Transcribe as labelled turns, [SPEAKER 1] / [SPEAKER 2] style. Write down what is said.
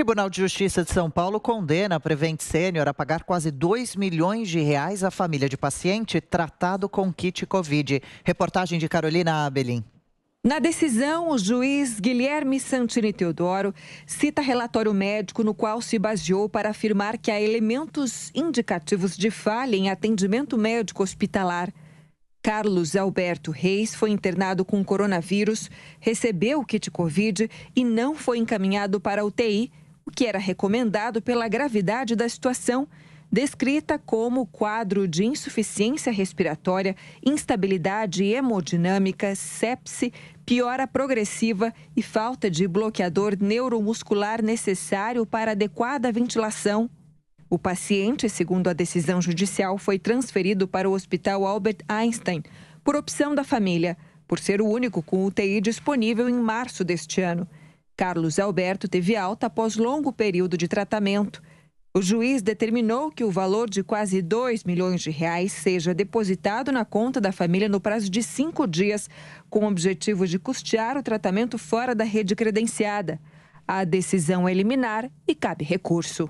[SPEAKER 1] Tribunal de Justiça de São Paulo condena a Prevent Sênior a pagar quase 2 milhões de reais à família de paciente tratado com kit Covid. Reportagem de Carolina Abelin.
[SPEAKER 2] Na decisão, o juiz Guilherme Santini Teodoro cita relatório médico no qual se baseou para afirmar que há elementos indicativos de falha em atendimento médico hospitalar. Carlos Alberto Reis foi internado com coronavírus, recebeu o kit Covid e não foi encaminhado para UTI o que era recomendado pela gravidade da situação, descrita como quadro de insuficiência respiratória, instabilidade hemodinâmica, sepse, piora progressiva e falta de bloqueador neuromuscular necessário para adequada ventilação. O paciente, segundo a decisão judicial, foi transferido para o Hospital Albert Einstein por opção da família, por ser o único com UTI disponível em março deste ano. Carlos Alberto teve alta após longo período de tratamento. O juiz determinou que o valor de quase 2 milhões de reais seja depositado na conta da família no prazo de cinco dias, com o objetivo de custear o tratamento fora da rede credenciada. A decisão é liminar e cabe recurso.